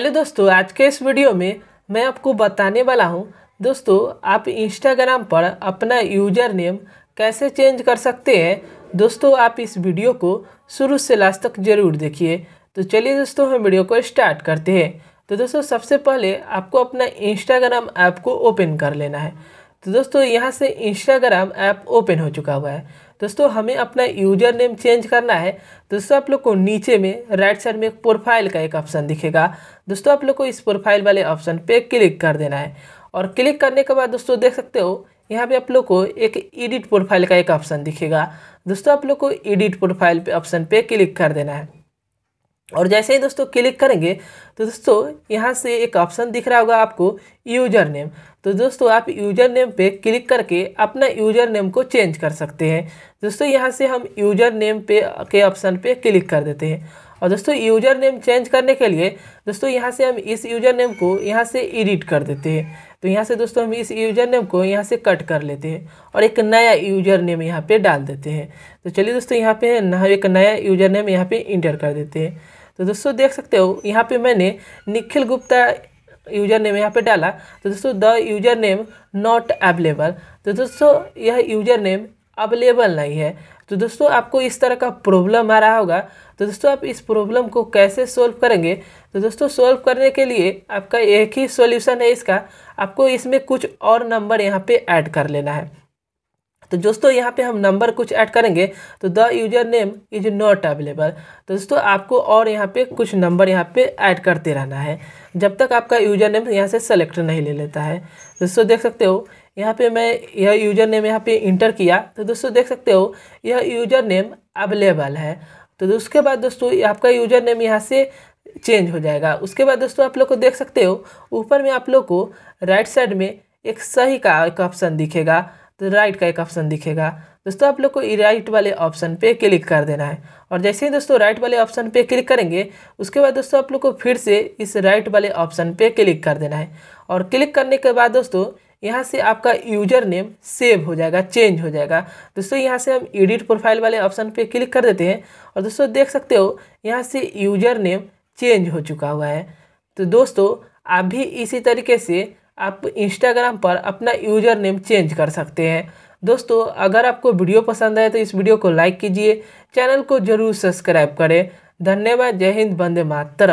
hello दोस्तों आज के इस वीडियो में मैं आपको बताने वाला हूं दोस्तों आप इंस्टाग्राम पर अपना यूजर नेम कैसे चेंज कर सकते हैं दोस्तों आप इस वीडियो को शुरू से लास्ट तक ज़रूर देखिए तो चलिए दोस्तों हम वीडियो को स्टार्ट करते हैं तो दोस्तों सबसे पहले आपको अपना इंस्टाग्राम ऐप को ओपन कर लेना है तो दोस्तों यहाँ से इंस्टाग्राम ऐप ओपन हो चुका हुआ है दोस्तों हमें अपना यूजर नेम चेंज करना है दोस्तों आप लोग को नीचे में राइट साइड में एक प्रोफाइल का एक ऑप्शन दिखेगा दोस्तों आप लोग को इस प्रोफाइल वाले ऑप्शन पे क्लिक कर देना है और क्लिक करने के बाद दोस्तों देख सकते हो यहाँ पे आप लोग को एक एडिट प्रोफाइल का एक ऑप्शन दिखेगा दोस्तों आप लोग को एडिट प्रोफाइल पे ऑप्शन पे क्लिक कर देना है और जैसे ही दोस्तों क्लिक करेंगे तो दोस्तों यहाँ से एक ऑप्शन दिख रहा होगा आपको यूजर नेम तो दोस्तों आप यूजर नेम पे क्लिक करके अपना यूजर नेम को चेंज कर सकते हैं दोस्तों यहाँ से हम यूजर नेम पे के ऑप्शन पे क्लिक कर देते हैं और दोस्तों यूजर नेम चेंज करने के लिए दोस्तों यहाँ से हम इस यूजर नेम को यहाँ से एडिट कर देते हैं तो यहाँ से दोस्तों हम इस यूजर नेम को यहाँ से कट कर लेते हैं और एक नया यूजर नेम यहाँ पे डाल देते हैं तो चलिए दोस्तों यहाँ पे एक नया यूजर नेम यहाँ पे इंटर कर देते हैं तो दोस्तों देख सकते हो यहाँ पे मैंने निखिल गुप्ता यूजर नेम यहाँ पे डाला तो दोस्तों the user name not available तो दोस्तों यह यूजर नेम अवेलेबल नहीं है तो दोस्तों आपको इस तरह का प्रॉब्लम आ रहा होगा तो दोस्तों आप इस प्रॉब्लम को कैसे सोल्व करेंगे तो दोस्तों सोल्व करने के लिए आपका एक ही सोल्यूशन है इसका आपको इसमें कुछ और नंबर यहाँ पर ऐड कर लेना है तो दोस्तों यहाँ पे हम नंबर कुछ ऐड करेंगे तो the user name is not available तो दोस्तों आपको और यहाँ पे कुछ नंबर यहाँ पे ऐड करते रहना है जब तक आपका यूजर नेम यहाँ से सेलेक्ट नहीं ले लेता है दोस्तों देख सकते हो यहाँ पे मैं यह यूजर नेम यहाँ पे इंटर किया तो दोस्तों देख सकते हो यह यूजर नेम अवेलेबल है तो उसके बाद दोस्तों आपका यूजर नेम यहाँ से चेंज हो जाएगा उसके बाद दोस्तों आप लोग को देख सकते हो ऊपर में आप लोग को राइट साइड में एक सही का एक ऑप्शन दिखेगा तो राइट का एक ऑप्शन दिखेगा दोस्तों आप लोग को राइट वाले ऑप्शन पे क्लिक कर देना है और जैसे ही दोस्तों राइट वाले ऑप्शन पे क्लिक करेंगे उसके बाद दोस्तों आप लोग को फिर से इस राइट वाले ऑप्शन पे क्लिक कर देना है और क्लिक करने के बाद दोस्तों यहाँ से आपका यूजर नेम सेव हो जाएगा चेंज हो जाएगा दोस्तों यहाँ से हम एडिट प्रोफाइल वाले ऑप्शन पर क्लिक कर देते हैं और दोस्तों देख सकते हो यहाँ से यूजर नेम चेंज हो चुका हुआ है तो दोस्तों आप भी इसी तरीके से आप इंस्टाग्राम पर अपना यूज़र नेम चेंज कर सकते हैं दोस्तों अगर आपको वीडियो पसंद आए तो इस वीडियो को लाइक कीजिए चैनल को जरूर सब्सक्राइब करें धन्यवाद जय हिंद बंदे मातरम